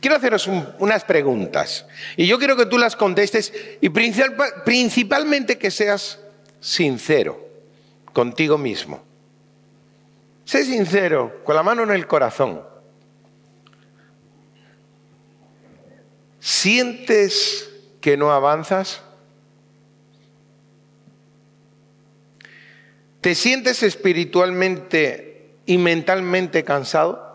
Quiero haceros unas preguntas y yo quiero que tú las contestes y principalmente que seas sincero contigo mismo. Sé sincero, con la mano en el corazón. ¿Sientes que no avanzas? ¿Te sientes espiritualmente y mentalmente cansado?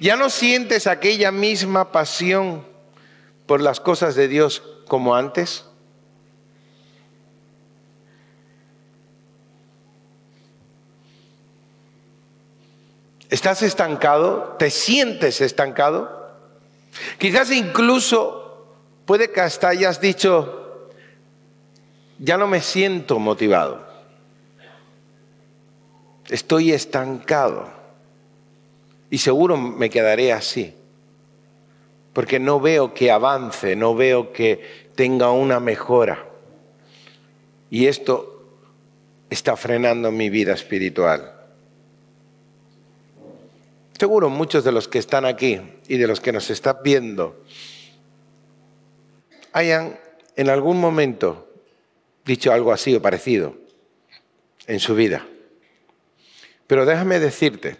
Ya no sientes aquella misma pasión por las cosas de Dios como antes. ¿Estás estancado? ¿Te sientes estancado? Quizás incluso puede que hasta hayas dicho, ya no me siento motivado. Estoy estancado. Y seguro me quedaré así, porque no veo que avance, no veo que tenga una mejora. Y esto está frenando mi vida espiritual. Seguro muchos de los que están aquí y de los que nos están viendo hayan en algún momento dicho algo así o parecido en su vida. Pero déjame decirte,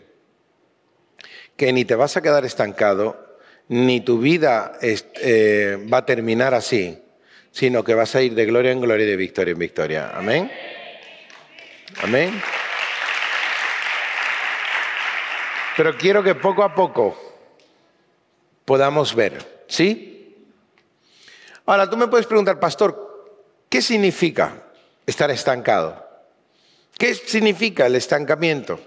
que ni te vas a quedar estancado, ni tu vida eh, va a terminar así, sino que vas a ir de gloria en gloria y de victoria en victoria. Amén. Amén. Pero quiero que poco a poco podamos ver, ¿sí? Ahora, tú me puedes preguntar, pastor, ¿qué significa estar estancado? ¿Qué significa el estancamiento?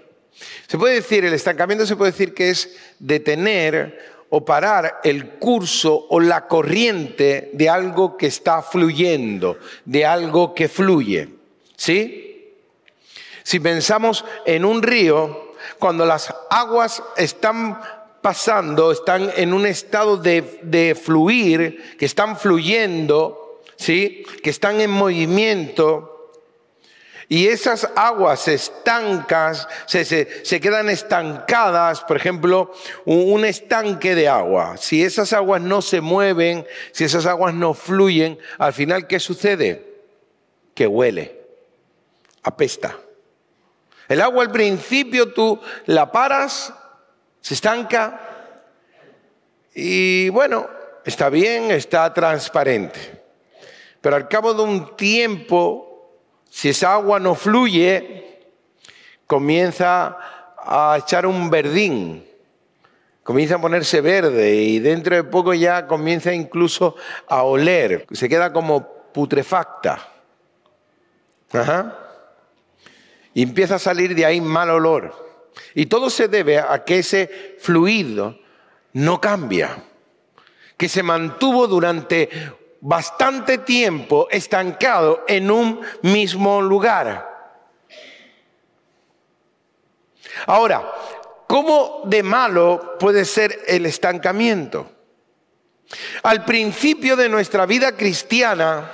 Se puede decir, el estancamiento se puede decir que es detener o parar el curso o la corriente de algo que está fluyendo, de algo que fluye. Si pensamos en un río, cuando las aguas están pasando, están en un estado de, de fluir, que están fluyendo, ¿sí? que están en movimiento, y esas aguas estancas, se, quedan estancadas, por ejemplo, un, un estanque de agua. Si esas aguas no se mueven, si esas aguas no fluyen, al final, ¿qué sucede? Que huele, apesta. El agua al principio tú la paras, se estanca y bueno, está bien, está transparente. Pero al cabo de un tiempo si esa agua no fluye, comienza a echar un verdín, comienza a ponerse verde y dentro de poco ya comienza incluso a oler, se queda como putrefacta. Y empieza a salir de ahí mal olor. Y todo se debe a que ese fluido no cambia, que se mantuvo durante bastante tiempo estancado en un mismo lugar. Ahora, ¿cómo de malo puede ser el estancamiento? Al principio de nuestra vida cristiana,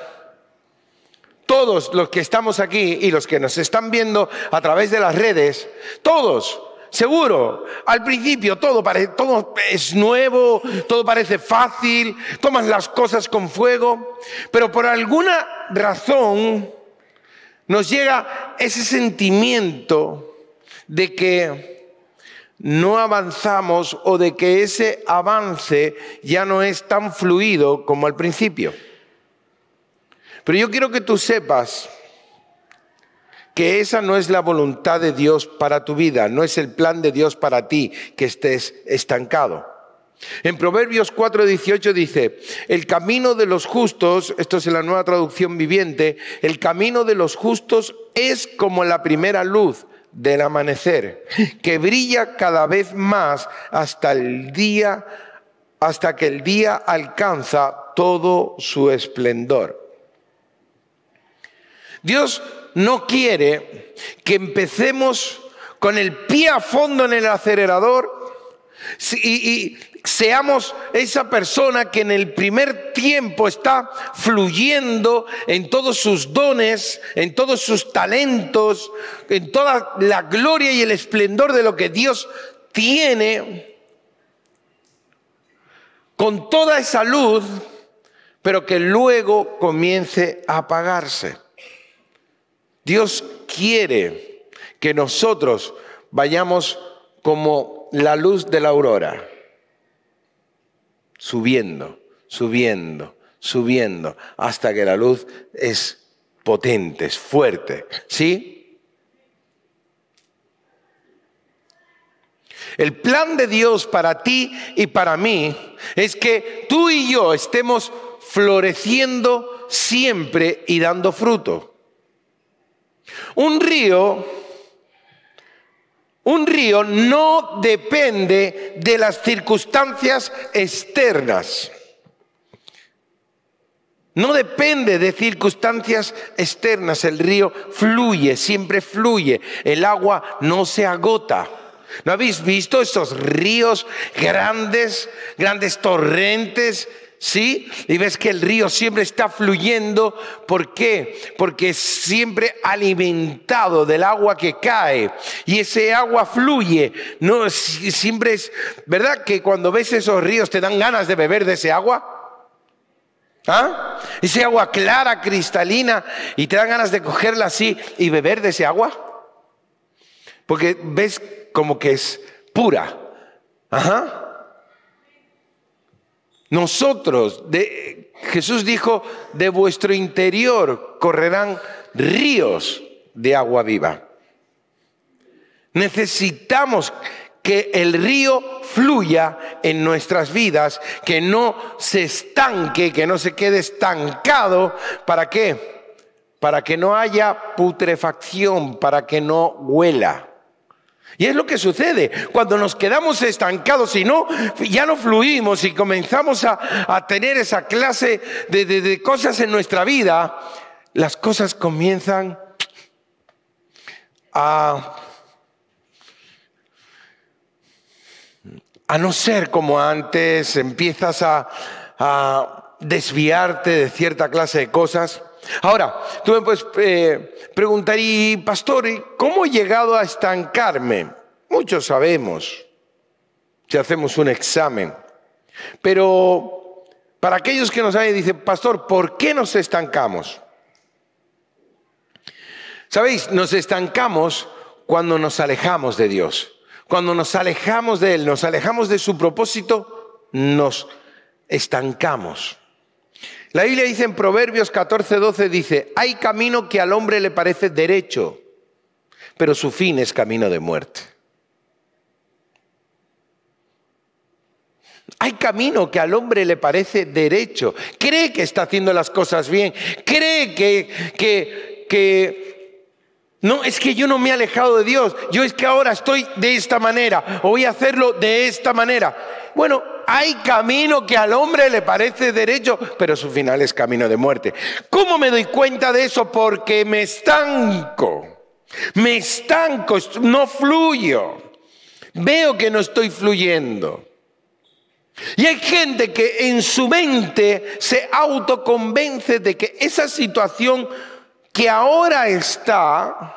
todos los que estamos aquí y los que nos están viendo a través de las redes, todos seguro. Al principio todo, parece, todo es nuevo, todo parece fácil, tomas las cosas con fuego, pero por alguna razón nos llega ese sentimiento de que no avanzamos o de que ese avance ya no es tan fluido como al principio. Pero yo quiero que tú sepas que esa no es la voluntad de Dios para tu vida, no es el plan de Dios para ti que estés estancado. En Proverbios 4:18 dice, el camino de los justos, esto es en la nueva traducción viviente, el camino de los justos es como la primera luz del amanecer, que brilla cada vez más hasta el día, hasta que el día alcanza todo su esplendor. Dios no quiere que empecemos con el pie a fondo en el acelerador y, seamos esa persona que en el primer tiempo está fluyendo en todos sus dones, en todos sus talentos, en toda la gloria y el esplendor de lo que Dios tiene, con toda esa luz, pero que luego comience a apagarse. Dios quiere que nosotros vayamos como la luz de la aurora, subiendo, subiendo, subiendo, hasta que la luz es potente, es fuerte. ¿Sí? El plan de Dios para ti y para mí es que tú y yo estemos floreciendo siempre y dando fruto. Un río, un río no depende de las circunstancias externas. No depende de circunstancias externas, el río fluye, siempre fluye, el agua no se agota. ¿No habéis visto esos ríos grandes, grandes torrentes ¿sí? Y ves que el río siempre está fluyendo. ¿Por qué? Porque es siempre alimentado del agua que cae. Y ese agua fluye. No, siempre es, ¿verdad? Que cuando ves esos ríos te dan ganas de beber de ese agua. ¿Ah? Ese agua clara, cristalina, y te dan ganas de cogerla así y beber de ese agua. Porque ves como que es pura. Ajá. Nosotros, Jesús dijo, de vuestro interior correrán ríos de agua viva. Necesitamos que el río fluya en nuestras vidas, que no se estanque, que no se quede estancado. ¿Para qué? Para que no haya putrefacción, para que no huela. Y es lo que sucede cuando nos quedamos estancados y no, ya no fluimos y comenzamos a, tener esa clase de, cosas en nuestra vida, las cosas comienzan a, no ser como antes, empiezas a desviarte de cierta clase de cosas. Ahora, tú me puedes eh, preguntar, y pastor, ¿cómo he llegado a estancarme? Muchos sabemos, si hacemos un examen. Pero para aquellos que nos saben, dicen, pastor, ¿por qué nos estancamos? Sabéis, nos estancamos cuando nos alejamos de Dios. Cuando nos alejamos de Él, nos alejamos de su propósito, nos estancamos. La Biblia dice en Proverbios 14, 12, dice, hay camino que al hombre le parece derecho, pero su fin es camino de muerte. Hay camino que al hombre le parece derecho, cree que está haciendo las cosas bien, cree que, que, que no, es que yo no me he alejado de Dios. Yo es que ahora estoy de esta manera. voy a hacerlo de esta manera. Bueno, hay camino que al hombre le parece derecho, pero su final es camino de muerte. ¿Cómo me doy cuenta de eso? Porque me estanco. Me estanco, no fluyo. Veo que no estoy fluyendo. Y hay gente que en su mente se autoconvence de que esa situación que ahora está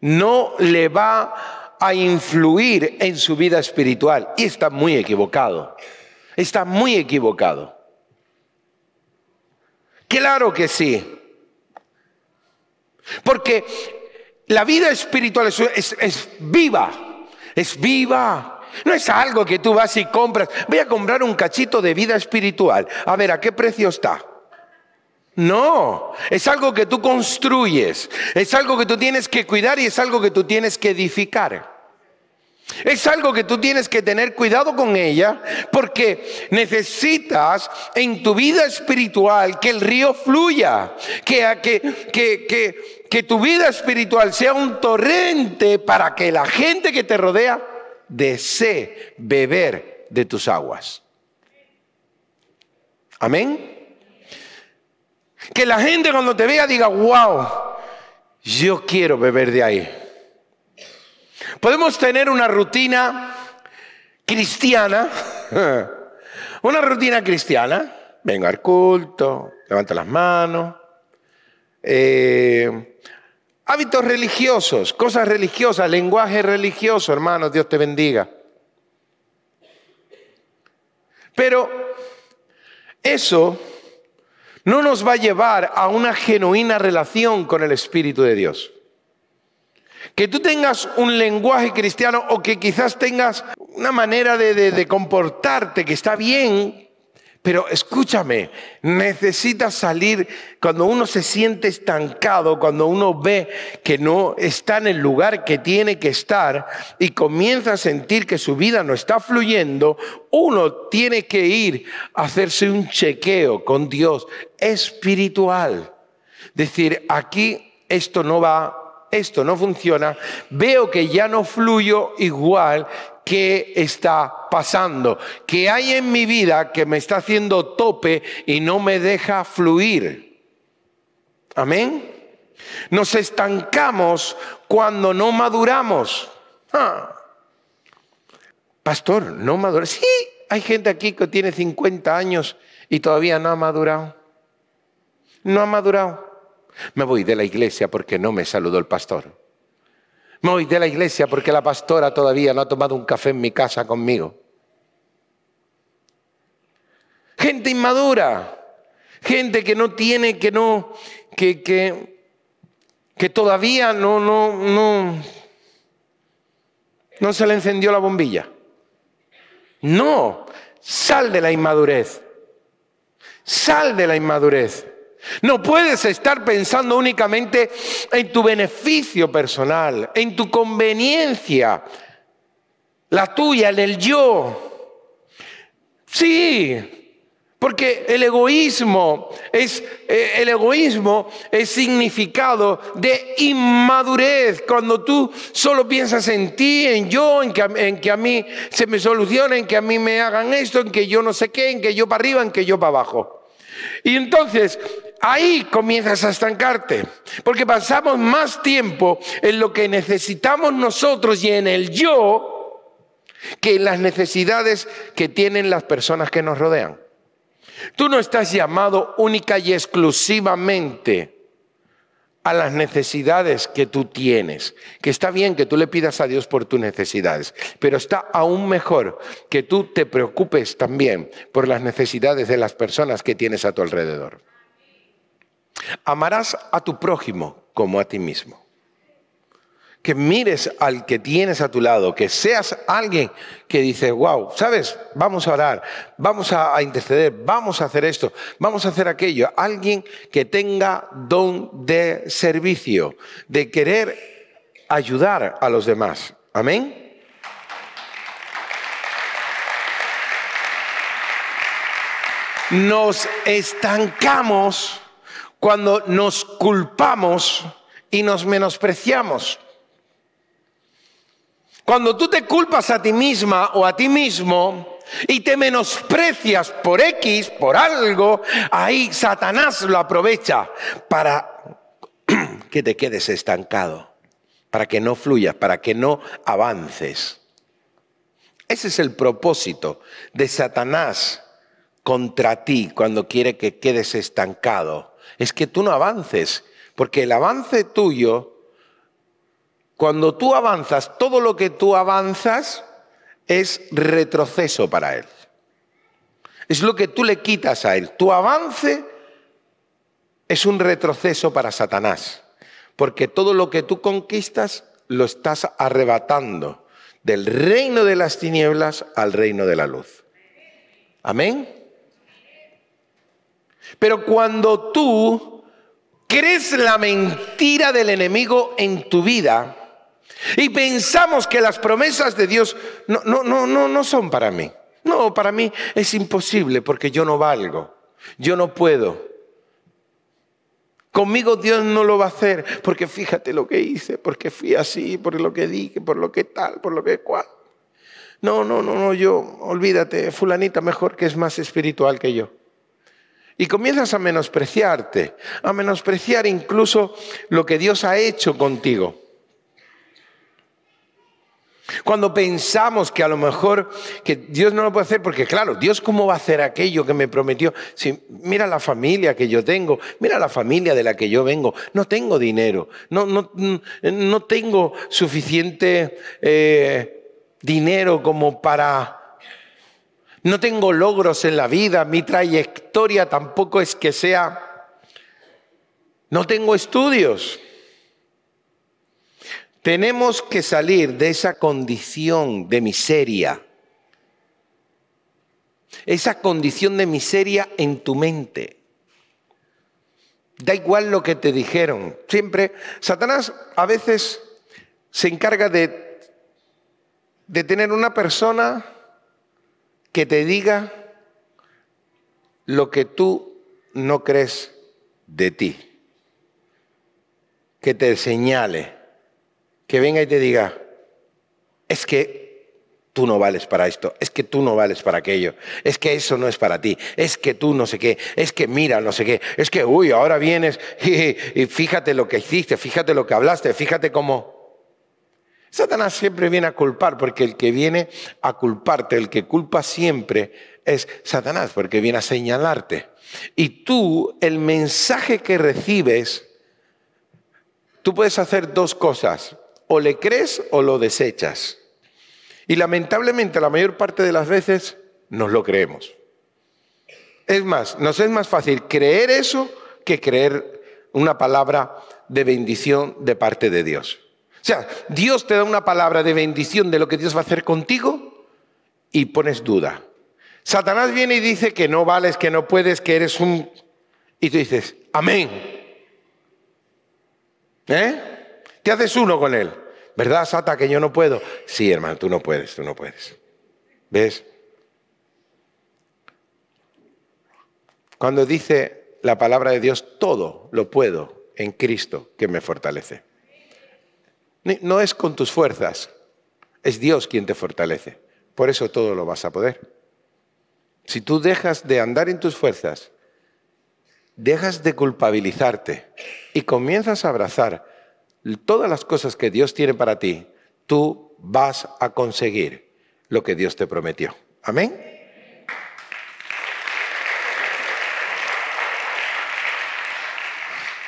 no le va a influir en su vida espiritual. Y está muy equivocado. Está muy equivocado. Claro que sí. Porque la vida espiritual es, viva. Es viva. No es algo que tú vas y compras. Voy a comprar un cachito de vida espiritual. A ver, ¿a qué precio está? No, es algo que tú construyes, es algo que tú tienes que cuidar y es algo que tú tienes que edificar. Es algo que tú tienes que tener cuidado con ella porque necesitas en tu vida espiritual que el río fluya, que, que, que, que tu vida espiritual sea un torrente para que la gente que te rodea desee beber de tus aguas. Amén. Que la gente cuando te vea diga, wow, yo quiero beber de ahí. Podemos tener una rutina cristiana, una rutina cristiana. Vengo al culto, levanto las manos. Eh, hábitos religiosos, cosas religiosas, lenguaje religioso, hermanos, Dios te bendiga. Pero eso no nos va a llevar a una genuina relación con el Espíritu de Dios. Que tú tengas un lenguaje cristiano o que quizás tengas una manera de, de comportarte que está bien, pero escúchame, necesita salir cuando uno se siente estancado, cuando uno ve que no está en el lugar que tiene que estar y comienza a sentir que su vida no está fluyendo, uno tiene que ir a hacerse un chequeo con Dios espiritual. Decir, aquí esto no va, esto no funciona, veo que ya no fluyo igual qué está pasando, qué hay en mi vida que me está haciendo tope y no me deja fluir. Amén. Nos estancamos cuando no maduramos. Ah. Pastor, no madura. Sí, hay gente aquí que tiene 50 años y todavía no ha madurado. No ha madurado. Me voy de la iglesia porque no me saludó el pastor. Me voy de la iglesia porque la pastora todavía no ha tomado un café en mi casa conmigo. Gente inmadura, gente que no tiene, que no, que, que, que todavía no, no, no, no se le encendió la bombilla. No, sal de la inmadurez. Sal de la inmadurez. No puedes estar pensando únicamente en tu beneficio personal, en tu conveniencia, la tuya, en el yo. Sí, porque el egoísmo es eh, el egoísmo es significado de inmadurez. Cuando tú solo piensas en ti, en yo, en que, en que a mí se me solucione, en que a mí me hagan esto, en que yo no sé qué, en que yo para arriba, en que yo para abajo. Y entonces ahí comienzas a estancarte, porque pasamos más tiempo en lo que necesitamos nosotros y en el yo que en las necesidades que tienen las personas que nos rodean. Tú no estás llamado única y exclusivamente a las necesidades que tú tienes, que está bien que tú le pidas a Dios por tus necesidades, pero está aún mejor que tú te preocupes también por las necesidades de las personas que tienes a tu alrededor. Amarás a tu prójimo como a ti mismo. Que mires al que tienes a tu lado, que seas alguien que dice, wow, ¿sabes? Vamos a orar, vamos a, interceder, vamos a hacer esto, vamos a hacer aquello. Alguien que tenga don de servicio, de querer ayudar a los demás. Amén. Nos estancamos cuando nos culpamos y nos menospreciamos. Cuando tú te culpas a ti misma o a ti mismo y te menosprecias por X, por algo, ahí Satanás lo aprovecha para que te quedes estancado, para que no fluyas, para que no avances. Ese es el propósito de Satanás contra ti cuando quiere que quedes estancado es que tú no avances, porque el avance tuyo, cuando tú avanzas, todo lo que tú avanzas es retroceso para él. Es lo que tú le quitas a él. Tu avance es un retroceso para Satanás, porque todo lo que tú conquistas lo estás arrebatando del reino de las tinieblas al reino de la luz. Amén. Pero cuando tú crees la mentira del enemigo en tu vida y pensamos que las promesas de Dios no, no, no, no, son para mí. No, para mí es imposible porque yo no valgo, yo no puedo. Conmigo Dios no lo va a hacer, porque fíjate lo que hice, porque fui así, por lo que dije, por lo que tal, por lo que cual. No, no, no, no, yo, olvídate, fulanita mejor que es más espiritual que yo. Y comienzas a menospreciarte, a menospreciar incluso lo que Dios ha hecho contigo. Cuando pensamos que a lo mejor que Dios no lo puede hacer, porque claro, Dios cómo va a hacer aquello que me prometió. Si mira la familia que yo tengo, mira la familia de la que yo vengo, no tengo dinero, no, no, tengo suficiente eh, dinero como para no tengo logros en la vida, mi trayectoria tampoco es que sea, no tengo estudios. Tenemos que salir de esa condición de miseria, esa condición de miseria en tu mente. Da igual lo que te dijeron. Siempre, Satanás a veces se encarga de, de tener una persona que te diga lo que tú no crees de ti. Que te señale, que venga y te diga, es que tú no vales para esto, es que tú no vales para aquello, es que eso no es para ti, es que tú no sé qué, es que mira no sé qué, es que, uy, ahora vienes y, fíjate lo que hiciste, fíjate lo que hablaste, fíjate cómo... Satanás siempre viene a culpar, porque el que viene a culparte, el que culpa siempre es Satanás, porque viene a señalarte. Y tú, el mensaje que recibes, tú puedes hacer dos cosas, o le crees o lo desechas. Y lamentablemente la mayor parte de las veces nos lo creemos. Es más, nos es más fácil creer eso que creer una palabra de bendición de parte de Dios sea, Dios te da una palabra de bendición de lo que Dios va a hacer contigo y pones duda. Satanás viene y dice que no vales, que no puedes, que eres un... Y tú dices, amén. ¿Eh? Te haces uno con él. ¿Verdad, Sata, que yo no puedo? Sí, hermano, tú no puedes, tú no puedes. ¿Ves? Cuando dice la palabra de Dios, todo lo puedo en Cristo que me fortalece. No es con tus fuerzas, es Dios quien te fortalece. Por eso todo lo vas a poder. Si tú dejas de andar en tus fuerzas, dejas de culpabilizarte y comienzas a abrazar todas las cosas que Dios tiene para ti, tú vas a conseguir lo que Dios te prometió. Amén.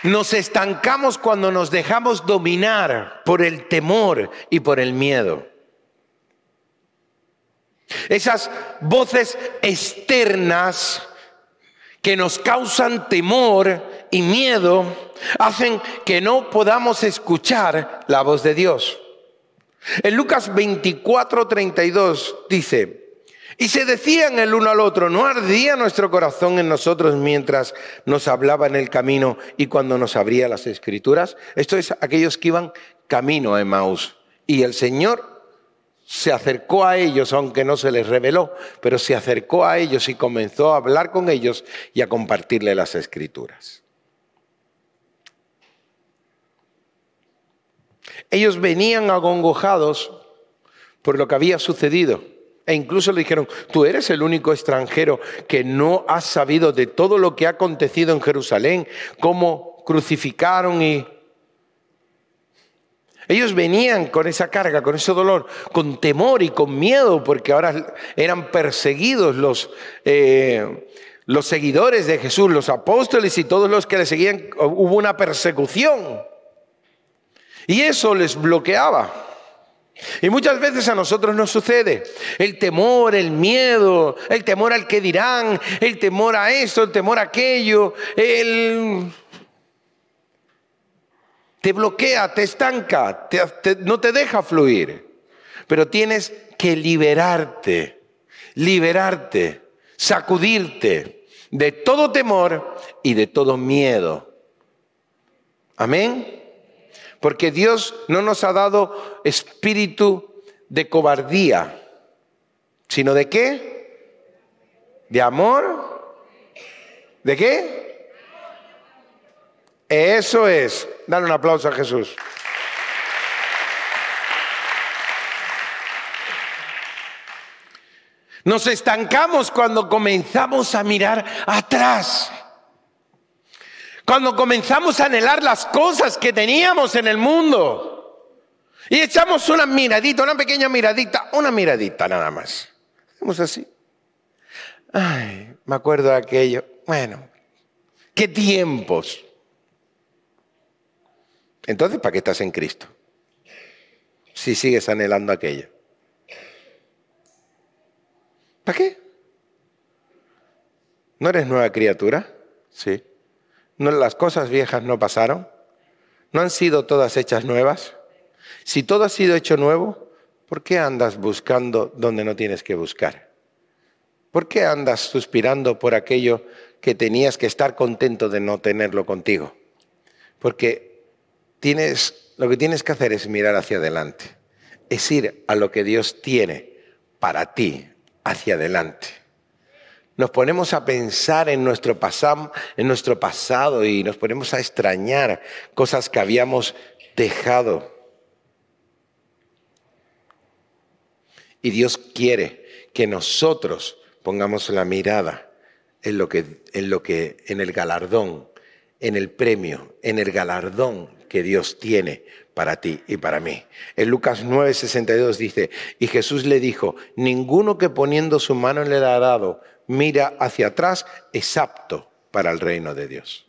Nos estancamos cuando nos dejamos dominar por el temor y por el miedo. Esas voces externas que nos causan temor y miedo hacen que no podamos escuchar la voz de Dios. En Lucas 24.32 dice, y se decían el uno al otro, ¿no ardía nuestro corazón en nosotros mientras nos hablaba en el camino y cuando nos abría las escrituras? Esto es aquellos que iban camino a Emmaus. Y el Señor se acercó a ellos, aunque no se les reveló, pero se acercó a ellos y comenzó a hablar con ellos y a compartirle las escrituras. Ellos venían agongojados por lo que había sucedido e incluso le dijeron, tú eres el único extranjero que no has sabido de todo lo que ha acontecido en Jerusalén, cómo crucificaron y... Ellos venían con esa carga, con ese dolor, con temor y con miedo, porque ahora eran perseguidos los, eh, los seguidores de Jesús, los apóstoles y todos los que le seguían. Hubo una persecución. Y eso les bloqueaba. Y muchas veces a nosotros nos sucede el temor, el miedo, el temor al que dirán, el temor a esto, el temor a aquello, el... Te bloquea, te estanca, no te deja fluir. Pero tienes que liberarte, liberarte, sacudirte de todo temor y de todo miedo. Amén. Porque Dios no nos ha dado espíritu de cobardía, sino de qué? De amor. ¿De qué? Eso es. Dale un aplauso a Jesús. Nos estancamos cuando comenzamos a mirar atrás. Cuando comenzamos a anhelar las cosas que teníamos en el mundo. Y echamos una miradita, una pequeña miradita, una miradita nada más. Hacemos así. Ay, me acuerdo de aquello. Bueno, qué tiempos. Entonces, ¿para qué estás en Cristo? Si sigues anhelando aquello. ¿Para qué? ¿No eres nueva criatura? Sí. ¿No las cosas viejas no pasaron? ¿No han sido todas hechas nuevas? Si todo ha sido hecho nuevo, ¿por qué andas buscando donde no tienes que buscar? ¿Por qué andas suspirando por aquello que tenías que estar contento de no tenerlo contigo? Porque tienes, lo que tienes que hacer es mirar hacia adelante, es ir a lo que Dios tiene para ti hacia adelante nos ponemos a pensar en nuestro, pasado y nos ponemos a extrañar cosas que habíamos dejado. Y Dios quiere que nosotros pongamos la mirada en lo que en lo que en el galardón, en el premio, en el galardón que Dios tiene para ti y para mí. En Lucas 9:62 dice, y Jesús le dijo, ninguno que poniendo su mano en ha dado mira hacia atrás es apto para el reino de Dios.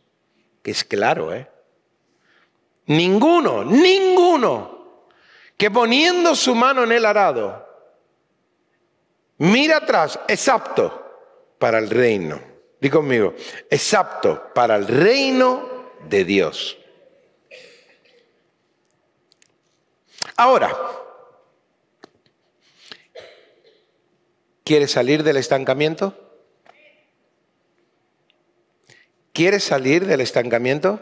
Que es claro, ¿eh? Ninguno, ninguno que poniendo su mano en el arado, mira atrás, es apto para el reino. Dí conmigo, es apto para el reino de Dios. Ahora, ¿quiere salir del estancamiento? ¿Quieres salir del estancamiento?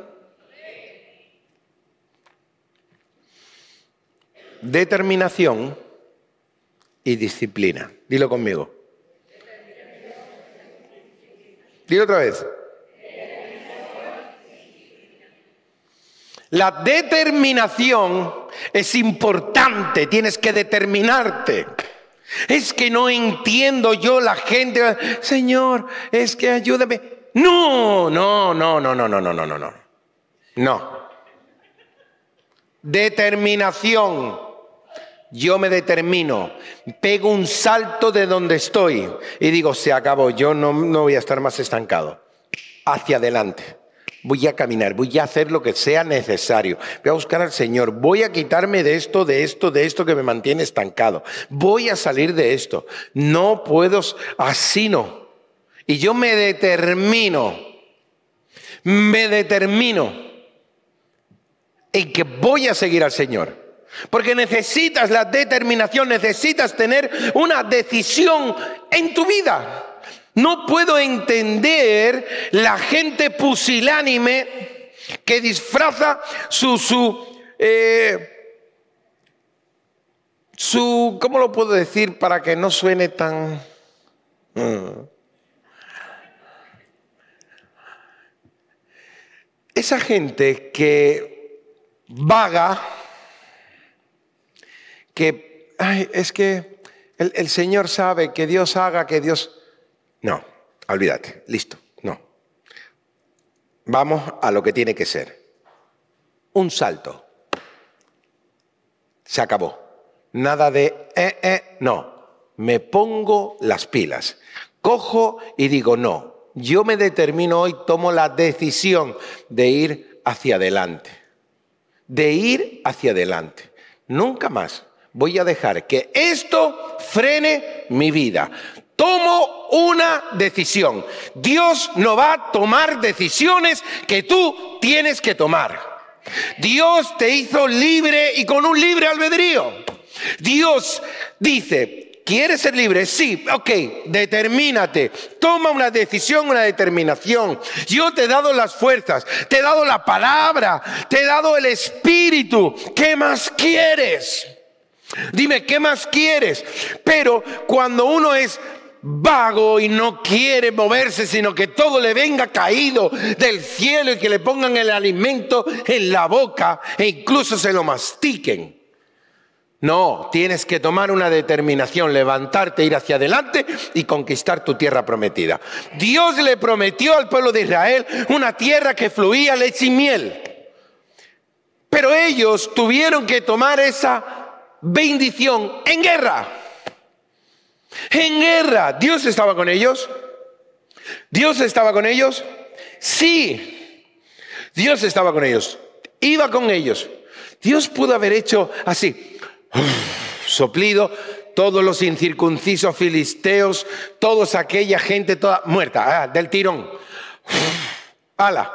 Determinación y disciplina. Dilo conmigo. Dilo otra vez. La determinación es importante, tienes que determinarte. Es que no entiendo yo la gente, Señor, es que ayúdame. No, no, no, no, no, no, no, no, no, no. No. Determinación. Yo me determino, pego un salto de donde estoy y digo, se acabó, yo no, no voy a estar más estancado. Hacia adelante voy a caminar, voy a hacer lo que sea necesario, voy a buscar al Señor, voy a quitarme de esto, de esto, de esto que me mantiene estancado, voy a salir de esto, no puedo, así no. Y yo me determino, me determino en que voy a seguir al Señor. Porque necesitas la determinación, necesitas tener una decisión en tu vida. No puedo entender la gente pusilánime que disfraza su, su, eh, su, ¿cómo lo puedo decir para que no suene tan... Mm. Esa gente que vaga, que es que el, el Señor sabe que Dios haga, que Dios... No, olvídate, listo, no. Vamos a lo que tiene que ser. Un salto. Se acabó. Nada de, eh, eh, no. Me pongo las pilas. Cojo y digo, no, yo me determino hoy, tomo la decisión de ir hacia adelante. De ir hacia adelante. Nunca más voy a dejar que esto frene mi vida. Tomo una decisión. Dios no va a tomar decisiones que tú tienes que tomar. Dios te hizo libre y con un libre albedrío. Dios dice, ¿Quieres ser libre? Sí, ok, determínate. Toma una decisión, una determinación. Yo te he dado las fuerzas, te he dado la palabra, te he dado el espíritu. ¿Qué más quieres? Dime, ¿qué más quieres? Pero cuando uno es vago y no quiere moverse, sino que todo le venga caído del cielo y que le pongan el alimento en la boca e incluso se lo mastiquen. No, tienes que tomar una determinación, levantarte, ir hacia adelante y conquistar tu tierra prometida. Dios le prometió al pueblo de Israel una tierra que fluía leche y miel. Pero ellos tuvieron que tomar esa bendición en guerra. En guerra. ¿Dios estaba con ellos? ¿Dios estaba con ellos? Sí. Dios estaba con ellos. Iba con ellos. Dios pudo haber hecho así. soplido, todos los incircuncisos filisteos, todos aquella gente toda muerta, ah, del tirón. Ala,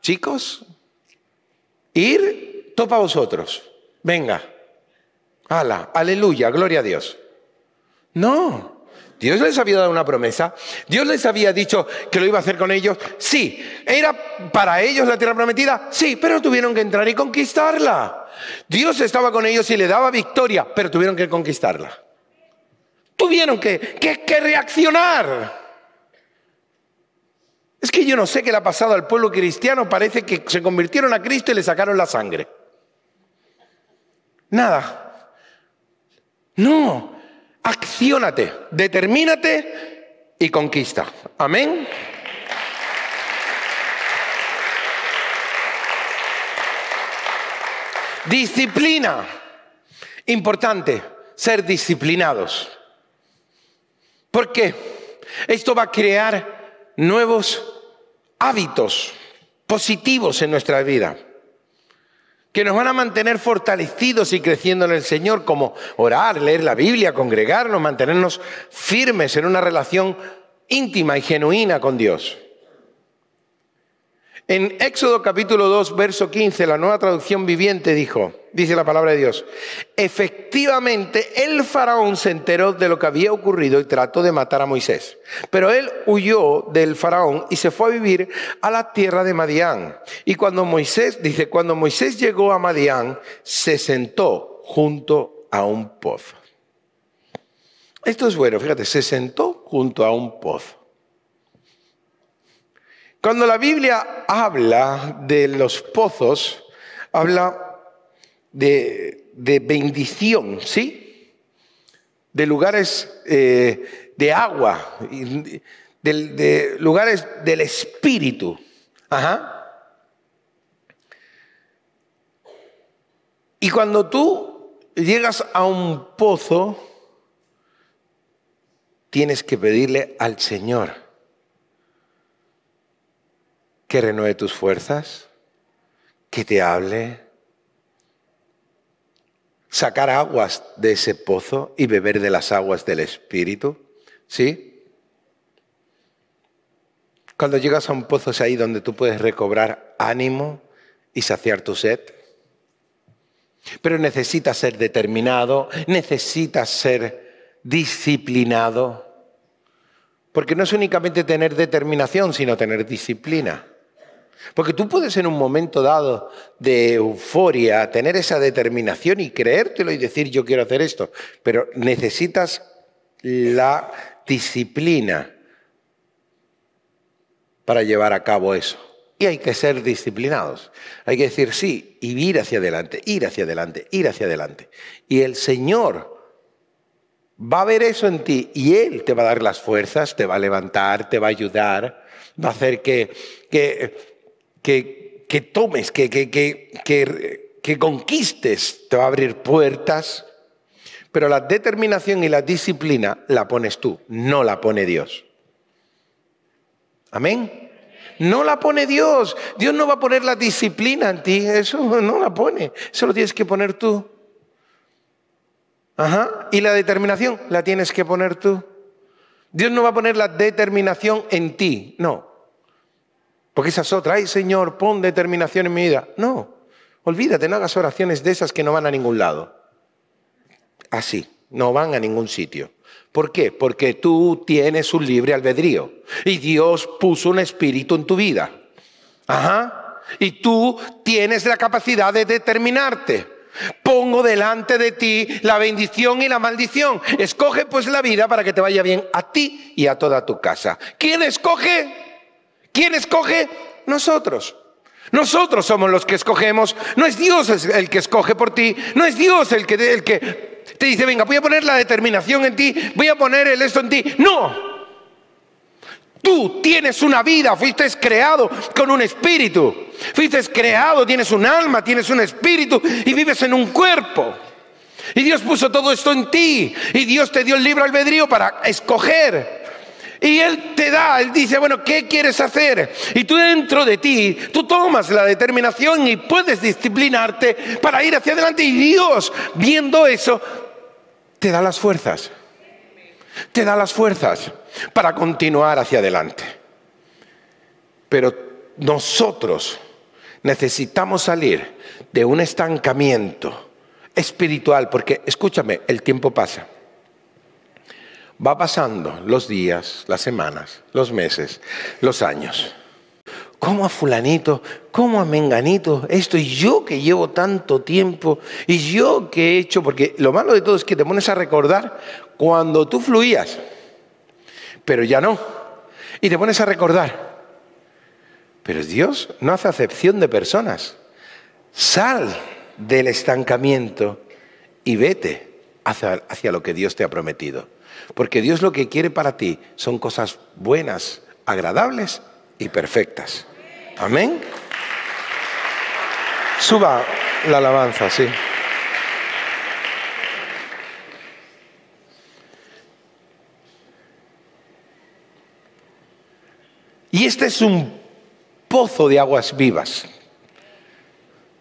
chicos, ir topa vosotros. Venga. Ala, aleluya, gloria a Dios. No. Dios les había dado una promesa. Dios les había dicho que lo iba a hacer con ellos. Sí, era para ellos la tierra prometida. Sí, pero tuvieron que entrar y conquistarla. Dios estaba con ellos y le daba victoria, pero tuvieron que conquistarla. Tuvieron que, reaccionar. Es que yo no sé qué le ha pasado al pueblo cristiano. Parece que se convirtieron a Cristo y le sacaron la sangre. Nada. No, acciónate, determínate y conquista. Amén. Disciplina. Importante, ser disciplinados. Porque esto va a crear nuevos hábitos positivos en nuestra vida que nos van a mantener fortalecidos y creciendo en el Señor, como orar, leer la Biblia, congregarnos, mantenernos firmes en una relación íntima y genuina con Dios. En Éxodo capítulo 2, verso 15, la nueva traducción viviente dijo, dice la palabra de Dios, efectivamente el faraón se enteró de lo que había ocurrido y trató de matar a Moisés. Pero él huyó del faraón y se fue a vivir a la tierra de Madián. Y cuando Moisés, dice, cuando Moisés llegó a Madián, se sentó junto a un pozo. Esto es bueno, fíjate, se sentó junto a un pozo. Cuando la Biblia habla de los pozos, habla de, bendición, ¿sí? De lugares eh, de agua, de, de, lugares del espíritu. Ajá. Y cuando tú llegas a un pozo, tienes que pedirle al Señor que renueve tus fuerzas, que te hable, sacar aguas de ese pozo y beber de las aguas del Espíritu. ¿Sí? Cuando llegas a un pozo es ahí donde tú puedes recobrar ánimo y saciar tu sed. Pero necesitas ser determinado, necesitas ser disciplinado. Porque no es únicamente tener determinación, sino tener disciplina. Porque tú puedes en un momento dado de euforia tener esa determinación y creértelo y decir yo quiero hacer esto, pero necesitas la disciplina para llevar a cabo eso. Y hay que ser disciplinados. Hay que decir sí y ir hacia adelante, ir hacia adelante, ir hacia adelante. Y el Señor va a ver eso en ti y Él te va a dar las fuerzas, te va a levantar, te va a ayudar, va a hacer que, que que, tomes, que, que, que conquistes, te va a abrir puertas. Pero la determinación y la disciplina la pones tú, no la pone Dios. Amén. No la pone Dios. Dios no va a poner la disciplina en ti. Eso no la pone. Eso lo tienes que poner tú. Ajá. Y la determinación la tienes que poner tú. Dios no va a poner la determinación en ti. No. Porque esas otras, otra. Ay, Señor, pon determinación en mi vida. No, olvídate, no hagas oraciones de esas que no van a ningún lado. Así, no van a ningún sitio. ¿Por qué? Porque tú tienes un libre albedrío y Dios puso un espíritu en tu vida. Ajá. Y tú tienes la capacidad de determinarte. Pongo delante de ti la bendición y la maldición. Escoge pues la vida para que te vaya bien a ti y a toda tu casa. ¿Quién escoge? ¿Quién escoge? Nosotros. Nosotros somos los que escogemos. No es Dios el que escoge por ti. No es Dios el que, el que te dice, venga, voy a poner la determinación en ti. Voy a poner el esto en ti. No. Tú tienes una vida, fuiste creado con un espíritu. Fuiste creado, tienes un alma, tienes un espíritu y vives en un cuerpo. Y Dios puso todo esto en ti. Y Dios te dio el libro albedrío para escoger. Y Él te da, Él dice, bueno, ¿qué quieres hacer? Y tú dentro de ti, tú tomas la determinación y puedes disciplinarte para ir hacia adelante. Y Dios, viendo eso, te da las fuerzas. Te da las fuerzas para continuar hacia adelante. Pero nosotros necesitamos salir de un estancamiento espiritual, porque escúchame, el tiempo pasa. Va pasando los días, las semanas, los meses, los años. ¿Cómo a fulanito? ¿Cómo a menganito? Esto y yo que llevo tanto tiempo y yo que he hecho, porque lo malo de todo es que te pones a recordar cuando tú fluías, pero ya no. Y te pones a recordar. Pero Dios no hace acepción de personas. Sal del estancamiento y vete hacia lo que Dios te ha prometido. Porque Dios lo que quiere para ti son cosas buenas, agradables y perfectas. Amén. Suba la alabanza, sí. Y este es un pozo de aguas vivas.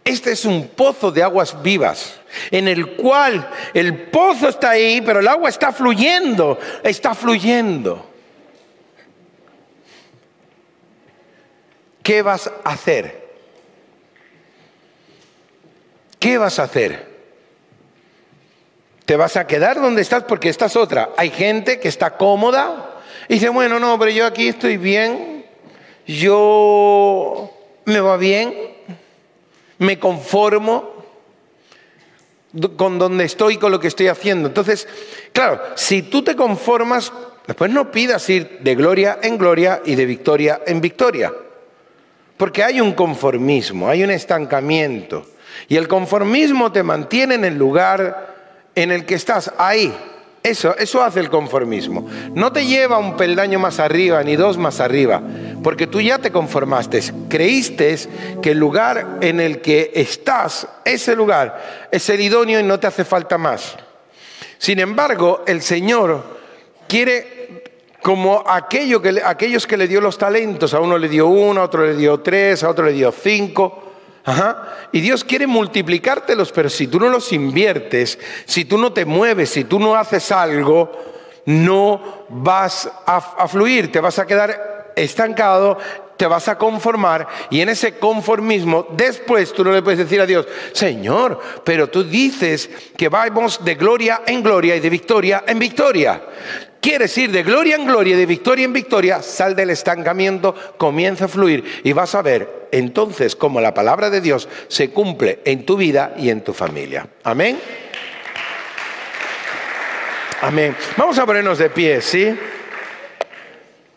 Este es un pozo de aguas vivas, en el cual el pozo está ahí, pero el agua está fluyendo, está fluyendo. ¿Qué vas a hacer? ¿Qué vas a hacer? ¿Te vas a quedar donde estás? Porque estás otra. Hay gente que está cómoda y dice, bueno, no, pero yo aquí estoy bien, yo me va bien, me conformo con donde estoy, con lo que estoy haciendo. Entonces, claro, si tú te conformas, después no pidas ir de gloria en gloria y de victoria en victoria. Porque hay un conformismo, hay un estancamiento. Y el conformismo te mantiene en el lugar en el que estás, ahí, eso, hace el conformismo. No te lleva un peldaño más arriba ni dos más arriba, porque tú ya te conformaste. Creíste que el lugar en el que estás, ese lugar, es el idóneo y no te hace falta más. Sin embargo, el Señor quiere como aquellos que le dio los talentos, a uno le dio uno, a otro le dio tres, a otro le dio cinco. Y Dios quiere multiplicártelos, pero si tú no los inviertes, si tú no te mueves, si tú no haces algo, no vas a fluir, te vas a quedar estancado te vas a conformar y en ese conformismo después tú no le puedes decir a Dios, Señor, pero tú dices que vamos de gloria en gloria y de victoria en victoria. Quieres ir de gloria en gloria y de victoria en victoria, sal del estancamiento, comienza a fluir y vas a ver entonces cómo la palabra de Dios se cumple en tu vida y en tu familia. Amén. Amén. Vamos a ponernos de pie, ¿sí?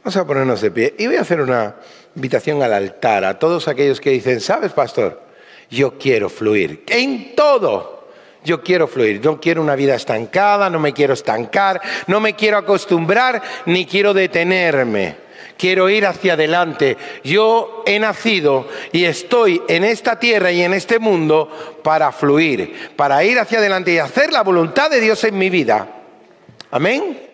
Vamos a ponernos de pie. Y voy a hacer una, invitación al altar a todos aquellos que dicen, ¿sabes, pastor? Yo quiero fluir en todo. Yo quiero fluir, no quiero una vida estancada, no me quiero estancar, no me quiero acostumbrar, ni quiero detenerme. Quiero ir hacia adelante. Yo he nacido y estoy en esta tierra y en este mundo para fluir, para ir hacia adelante y hacer la voluntad de Dios en mi vida. Amén.